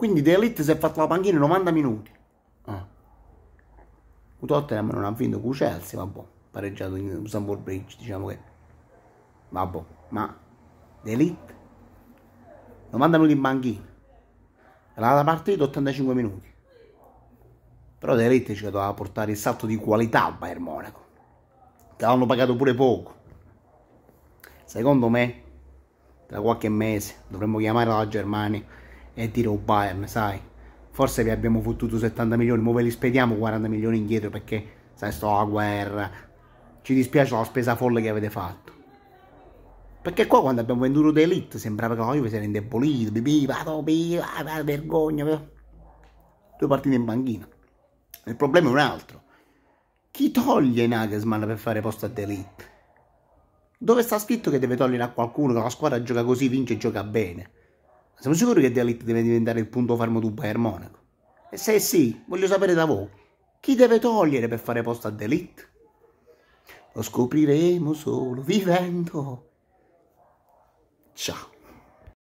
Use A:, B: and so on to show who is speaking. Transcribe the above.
A: Quindi De Elite si è fatto la panchina in 90 minuti. Ah. Il Tottenham non ha vinto con Chelsea, vabbè, pareggiato in Sambor Bridge, diciamo che... Vabbè, ma De Elite 90 minuti in panchina. La partita 85 minuti. Però De Elite ci doveva portare il salto di qualità a Bayern Monaco. Che l'hanno pagato pure poco. Secondo me, tra qualche mese dovremmo chiamare la Germania e dire oh Bayern, sai, forse vi abbiamo fottuto 70 milioni, ma ve li spediamo 40 milioni indietro perché, sai, sto a guerra, ci dispiace la spesa folle che avete fatto. Perché qua quando abbiamo venduto The Elite sembrava che la Juve si era indebolita, vergogna, due partite in banchina. Il problema è un altro. Chi toglie Nagelsmann per fare posto a The Elite? Dove sta scritto che deve togliere a qualcuno che la squadra gioca così, vince e gioca bene? Siamo sicuri che D'Elite deve diventare il punto fermo tu Bayern Monaco? E se sì, voglio sapere da voi, chi deve togliere per fare posto a D'Elite? Lo scopriremo solo vivendo. Ciao.